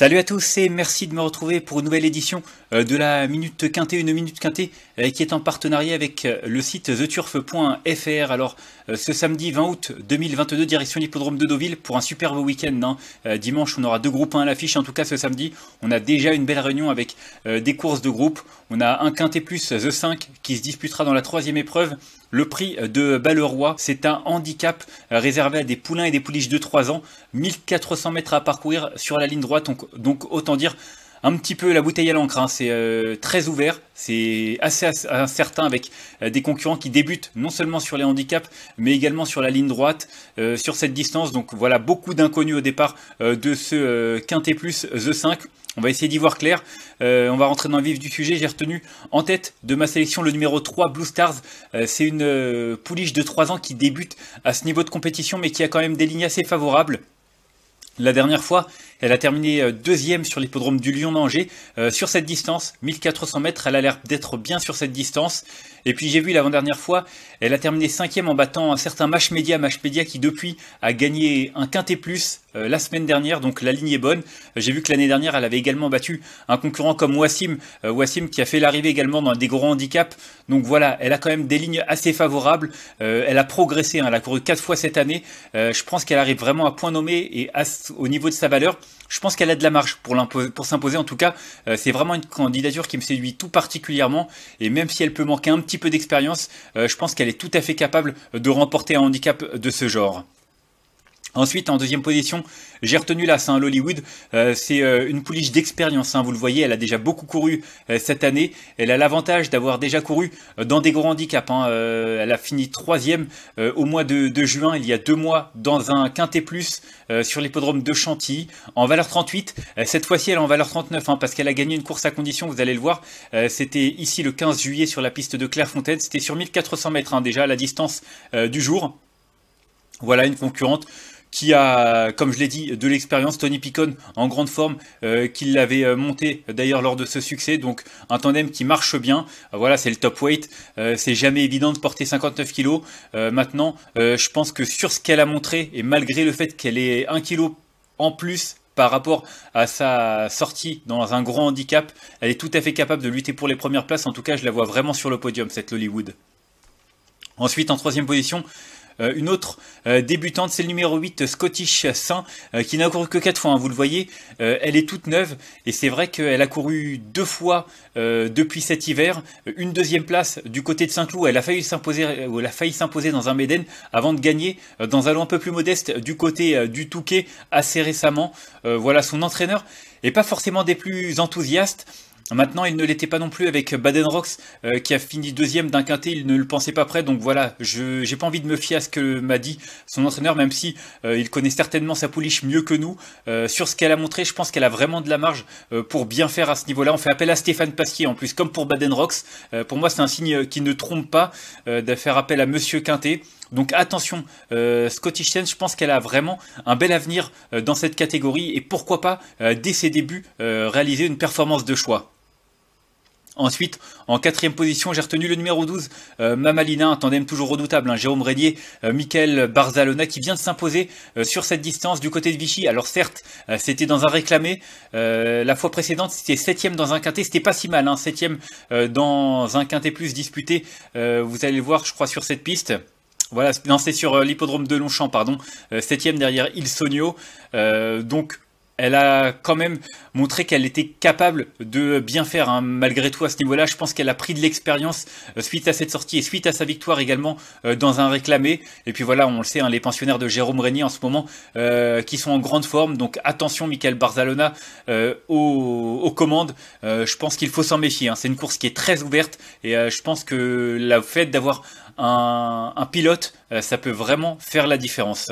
Salut à tous et merci de me retrouver pour une nouvelle édition euh, de la Minute Quintée, une Minute Quintée euh, qui est en partenariat avec euh, le site theturf.fr. Alors ce samedi 20 août 2022, direction l'hippodrome de Deauville pour un superbe week-end. Hein. Dimanche on aura deux groupes 1 à l'affiche, en tout cas ce samedi on a déjà une belle réunion avec des courses de groupe. On a un Quintée plus The 5 qui se disputera dans la troisième épreuve le prix de Balleroy, c'est un handicap euh, réservé à des poulains et des pouliches de 3 ans, 1400 mètres à parcourir sur la ligne droite, donc autant dire un petit peu la bouteille à l'encre. Hein. C'est euh, très ouvert, c'est assez incertain avec euh, des concurrents qui débutent non seulement sur les handicaps, mais également sur la ligne droite, euh, sur cette distance. Donc voilà, beaucoup d'inconnus au départ de ce Quintet Plus The 5. On va essayer d'y voir clair. on va rentrer dans le vif du sujet. J'ai retenu en tête de ma sélection le numéro 3, Blue Stars. c'est une pouliche de 3 ans qui débute à ce niveau de compétition, mais qui a quand même des lignes assez favorables. La dernière fois, elle a terminé euh, deuxième sur l'hippodrome du Lyon-Angers euh, sur cette distance, 1400 mètres. Elle a l'air d'être bien sur cette distance. Et puis j'ai vu l'avant-dernière fois, elle a terminé cinquième en battant un certain Mash Media, qui depuis a gagné un quintet plus euh, la semaine dernière. Donc la ligne est bonne. J'ai vu que l'année dernière, elle avait également battu un concurrent comme Wassim, euh, Wassim qui a fait l'arrivée également dans des gros handicaps. Donc voilà, elle a quand même des lignes assez favorables. elle a progressé, hein. elle a couru quatre fois cette année. je pense qu'elle arrive vraiment à point nommé et à au niveau de sa valeur, je pense qu'elle a de la marge pour, s'imposer. En tout cas, euh, c'est vraiment une candidature qui me séduit tout particulièrement. Et même si elle peut manquer un petit peu d'expérience, euh, je pense qu'elle est tout à fait capable de remporter un handicap de ce genre. Ensuite, en deuxième position, j'ai retenu la euh, c'est un Hollywood. c'est une pouliche d'expérience, hein, vous le voyez, elle a déjà beaucoup couru euh, cette année, elle a l'avantage d'avoir déjà couru euh, dans des grands handicaps, hein. elle a fini troisième au mois de, juin, il y a deux mois, dans un quintet plus sur l'hippodrome de Chantilly, en valeur 38, cette fois-ci elle est en valeur 39, hein, parce qu'elle a gagné une course à condition, vous allez le voir, c'était ici le 15 juillet sur la piste de Clairefontaine, c'était sur 1400 mètres hein, déjà, la distance du jour, voilà une concurrente qui a, comme je l'ai dit, de l'expérience. Tony Picon en grande forme, euh, qui l'avait euh, monté d'ailleurs lors de ce succès. Donc un tandem qui marche bien. Voilà, c'est le top weight. Euh, c'est jamais évident de porter 59 kg. maintenant, je pense que sur ce qu'elle a montré, et malgré le fait qu'elle ait 1 kg en plus par rapport à sa sortie dans un grand handicap, elle est tout à fait capable de lutter pour les premières places. En tout cas, je la vois vraiment sur le podium, cette Hollywood. Ensuite, en troisième position, euh, une autre euh, débutante, c'est le numéro 8, Scottish Saint, euh, qui n'a couru que 4 fois, hein, vous le voyez. elle est toute neuve et c'est vrai qu'elle a couru deux fois depuis cet hiver. Une deuxième place du côté de Saint-Cloud, elle a failli s'imposer, elle a failli s'imposer dans un Méden avant de gagner dans un lot un peu plus modeste du côté du Touquet assez récemment. voilà son entraîneur et pas forcément des plus enthousiastes. Maintenant, il ne l'était pas non plus avec Baden Rocks, euh, qui a fini deuxième d'un quintet, il ne le pensait pas prêt, donc voilà, je n'ai pas envie de me fier à ce que m'a dit son entraîneur, même si euh, il connaît certainement sa pouliche mieux que nous. Euh, sur ce qu'elle a montré, je pense qu'elle a vraiment de la marge pour bien faire à ce niveau-là. On fait appel à Stéphane Pasquier, en plus, comme pour Baden Rocks. pour moi, c'est un signe qui ne trompe pas de faire appel à Monsieur Quintet. Donc attention, euh, Scottish Sense, je pense qu'elle a vraiment un bel avenir dans cette catégorie et pourquoi pas, dès ses débuts, réaliser une performance de choix. Ensuite, en quatrième position, j'ai retenu le numéro 12, euh, Mamalina, un tandem toujours redoutable, hein, Jérôme Rédier, euh, Michael Barzalona, qui vient de s'imposer euh, sur cette distance du côté de Vichy. Alors certes, c'était dans un réclamé, la fois précédente, c'était septième dans un quintet, c'était pas si mal, hein, septième dans un quintet plus disputé, vous allez le voir, je crois, sur cette piste. Voilà, non, c'est sur l'hippodrome de Longchamp, pardon, septième derrière Il Sonio, donc elle a quand même montré qu'elle était capable de bien faire hein. malgré tout à ce niveau-là. Je pense qu'elle a pris de l'expérience euh, suite à cette sortie et suite à sa victoire également euh, dans un réclamé. Et puis voilà, on le sait, hein, les pensionnaires de Jérôme Régnier en ce moment euh, qui sont en grande forme. Donc attention, Michael Barzalona aux, commandes. je pense qu'il faut s'en méfier. Hein. C'est une course qui est très ouverte et je pense que le fait d'avoir un pilote, ça peut vraiment faire la différence.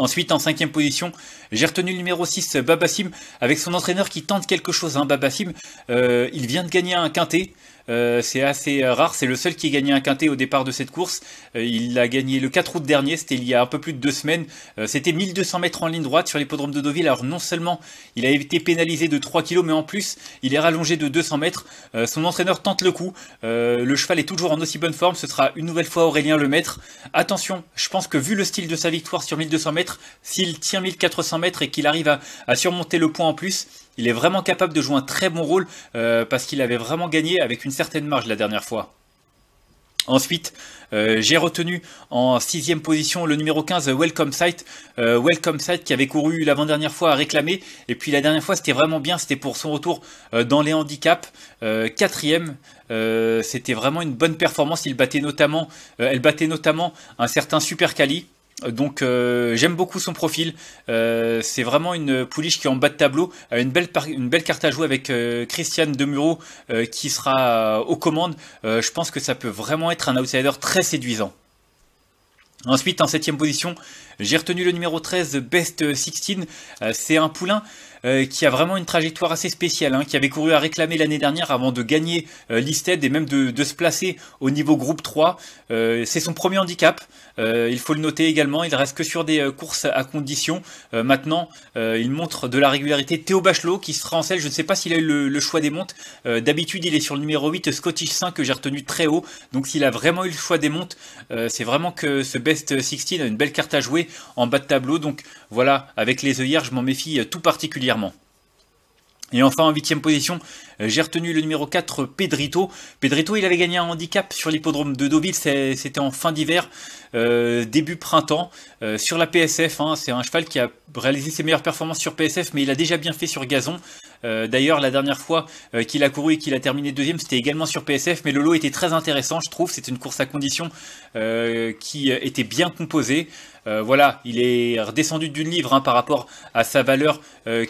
Ensuite, en cinquième position, j'ai retenu le numéro 6, Babassim, avec son entraîneur qui tente quelque chose. Hein, Babassim, euh, il vient de gagner un quintet. Euh, c'est assez euh, rare, c'est le seul qui a gagné un quintet au départ de cette course. Euh, il a gagné le 4 août dernier, c'était il y a un peu plus de deux semaines. c'était 1200 mètres en ligne droite sur l'hippodrome de Deauville. Alors non seulement il a été pénalisé de 3 kg, mais en plus il est rallongé de 200 mètres. son entraîneur tente le coup. le cheval est toujours en aussi bonne forme, ce sera une nouvelle fois Aurélien le maître. Attention, je pense que vu le style de sa victoire sur 1200 mètres, s'il tient 1400 mètres et qu'il arrive à surmonter le point en plus, il est vraiment capable de jouer un très bon rôle euh, parce qu'il avait vraiment gagné avec une certaine marge la dernière fois. Ensuite, euh, j'ai retenu en sixième position le numéro 15, Welcome Sight. Euh, Welcome Sight qui avait couru l'avant-dernière fois à réclamer. Et puis la dernière fois, c'était vraiment bien. C'était pour son retour dans les handicaps. quatrième, c'était vraiment une bonne performance. Il battait notamment, elle battait notamment un certain Super Cali. Donc euh, j'aime beaucoup son profil. Euh, c'est vraiment une pouliche qui est en bas de tableau euh, a une belle carte à jouer avec Christiane Demuro qui sera aux commandes. je pense que ça peut vraiment être un outsider très séduisant. Ensuite en septième position, j'ai retenu le numéro 13, Best 16. Euh, c'est un poulain euh, qui a vraiment une trajectoire assez spéciale, hein, qui avait couru à réclamer l'année dernière avant de gagner euh, l'Easthead et même de, se placer au niveau groupe 3. c'est son premier handicap, il faut le noter également, il reste que sur des courses à condition. maintenant, il montre de la régularité. Théo Bachelot qui sera en selle, je ne sais pas s'il a eu le, choix des montes. D'habitude, il est sur le numéro 8, Scottish 5, que j'ai retenu très haut. Donc s'il a vraiment eu le choix des montes, c'est vraiment que ce Best 16 a une belle carte à jouer en bas de tableau. Donc voilà, avec les œillères, je m'en méfie euh, tout particulièrement. Et enfin, en huitième position, euh, j'ai retenu le numéro 4, Pedrito. Pedrito, il avait gagné un handicap sur l'hippodrome de Deauville, c'était en fin d'hiver, euh, début printemps, sur la PSF. Hein. C'est un cheval qui a réalisé ses meilleures performances sur PSF, mais il a déjà bien fait sur gazon. Euh, d'ailleurs, la dernière fois euh, qu'il a couru et qu'il a terminé deuxième, c'était également sur PSF, mais le lot était très intéressant, je trouve. C'est une course à conditions euh, qui était bien composée. voilà, il est redescendu d'une livre hein, par rapport à sa valeur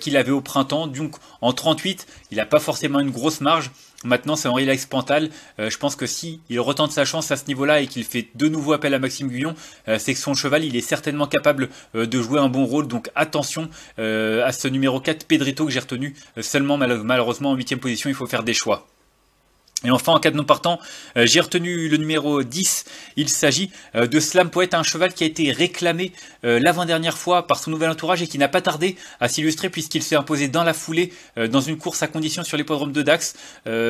qu'il avait au printemps. Donc en 38, il n'a pas forcément une grosse marge. Maintenant, c'est Henri Lax Pantal. Euh, je pense que si il retente sa chance à ce niveau-là et qu'il fait de nouveau appel à Maxime Guyon, euh, c'est que son cheval, il est certainement capable euh, de jouer un bon rôle. Donc attention à ce numéro 4 Pedrito que j'ai retenu seulement malheureusement en huitième position. Il faut faire des choix. Et enfin, en cas de non partant, euh, j'ai retenu le numéro 10. Il s'agit euh, de Slam Poète, un cheval qui a été réclamé euh, l'avant-dernière fois par son nouvel entourage et qui n'a pas tardé à s'illustrer puisqu'il s'est imposé dans la foulée dans une course à condition sur l'hippodrome de Dax.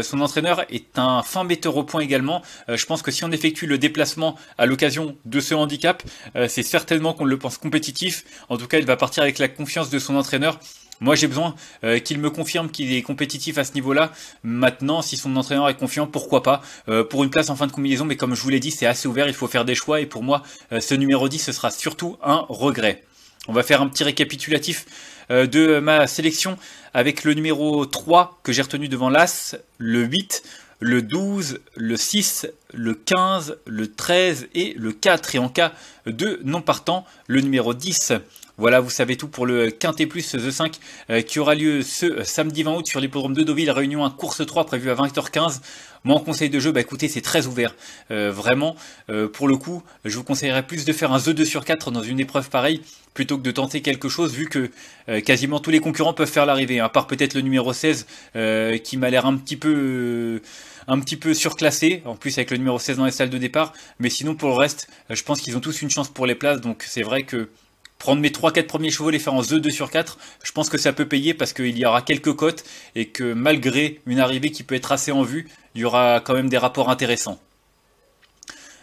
son entraîneur est un fin metteur au point également. je pense que si on effectue le déplacement à l'occasion de ce handicap, c'est certainement qu'on le pense compétitif. En tout cas, il va partir avec la confiance de son entraîneur moi, j'ai besoin euh, qu'il me confirme qu'il est compétitif à ce niveau-là. Maintenant, si son entraîneur est confiant, pourquoi pas euh, Pour une place en fin de combinaison, mais comme je vous l'ai dit, c'est assez ouvert, il faut faire des choix. Et pour moi, euh, ce numéro 10, ce sera surtout un regret. On va faire un petit récapitulatif de ma sélection avec le numéro 3 que j'ai retenu devant l'As, le 8, le 12, le 6, le 15, le 13 et le 4. Et en cas de non partant, le numéro 10. Voilà, vous savez tout pour le quinté Plus The 5 euh, qui aura lieu ce euh, samedi 20 août sur l'hippodrome de Deauville, réunion à course 3 prévue à 20h15. Mon conseil de jeu, bah écoutez, c'est très ouvert. Euh, vraiment, pour le coup, je vous conseillerais plus de faire un The 2 sur 4 dans une épreuve pareille plutôt que de tenter quelque chose vu que quasiment tous les concurrents peuvent faire l'arrivée, hein, à part peut-être le numéro 16 qui m'a l'air un petit peu un petit peu surclassé, en plus avec le numéro 16 dans les salles de départ, mais sinon pour le reste, je pense qu'ils ont tous une chance pour les places, donc c'est vrai que prendre mes 3-4 premiers chevaux, les faire en The 2 sur 4, je pense que ça peut payer parce qu'il y aura quelques cotes et que malgré une arrivée qui peut être assez en vue, il y aura quand même des rapports intéressants.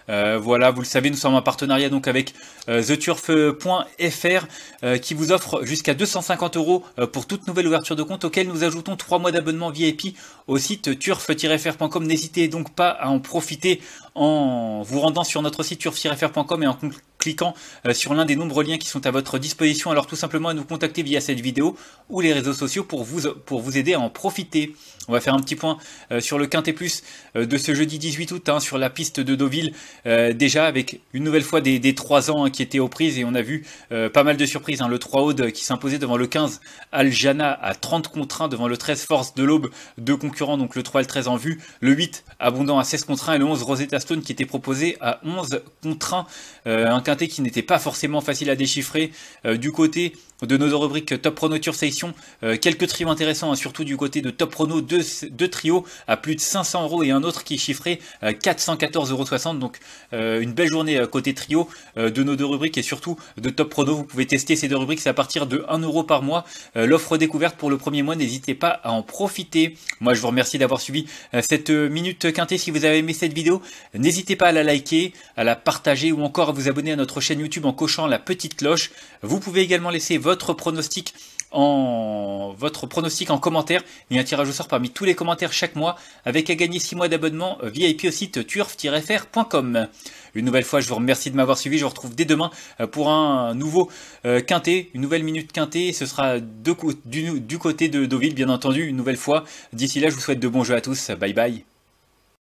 Euh, voilà, vous le savez, nous sommes en partenariat donc avec euh, theturf.fr euh, qui vous offre jusqu'à 250 euros pour toute nouvelle ouverture de compte auquel nous ajoutons 3 mois d'abonnement VIP au site turf-fr.com. N'hésitez donc pas à en profiter en vous rendant sur notre site turf-fr.com et en cliquant euh, sur l'un des nombreux liens qui sont à votre disposition. Alors tout simplement à nous contacter via cette vidéo ou les réseaux sociaux pour vous, pour vous aider à en profiter. On va faire un petit point euh, sur le Quintet Plus euh, de ce jeudi 18 août hein, sur la piste de Deauville. déjà avec une nouvelle fois des, trois 3 ans hein, qui étaient aux prises et on a vu pas mal de surprises. Hein. le 3 Aude qui s'imposait devant le 15 Aljana à 30 contre 1 devant le 13 Force de l'Aube. Deux concurrents donc le 3 et le 13 en vue. Le 8 abondant à 16 contre 1 et le 11 Rosetta Stone qui était proposé à 11 contre 1. Euh, qui n'était pas forcément facile à déchiffrer euh, du côté de nos rubriques Top Prono Tour Session. Euh, quelques trios intéressants, hein, surtout du côté de Top Prono, deux, deux, trios à plus de 500 euros et un autre qui chiffrait 414,60 euros. Donc euh, une belle journée euh, côté trio de nos deux rubriques et surtout de Top Prono. Vous pouvez tester ces deux rubriques, c'est à partir de 1 euro par mois. L'offre découverte pour le premier mois, n'hésitez pas à en profiter. Moi je vous remercie d'avoir suivi cette minute quintée. Si vous avez aimé cette vidéo, n'hésitez pas à la liker, à la partager ou encore à vous abonner à notre chaîne YouTube en cochant la petite cloche. Vous pouvez également laisser votre pronostic en votre pronostic en commentaire. Il y a un tirage au sort parmi tous les commentaires chaque mois, avec à gagner 6 mois d'abonnement euh, VIP au site turf-fr.com. Une nouvelle fois, je vous remercie de m'avoir suivi. Je vous retrouve dès demain euh, pour un nouveau euh, quintet, une nouvelle minute quintet. Ce sera du, du, côté de Deauville, bien entendu, une nouvelle fois. D'ici là, je vous souhaite de bons jeux à tous. Bye bye.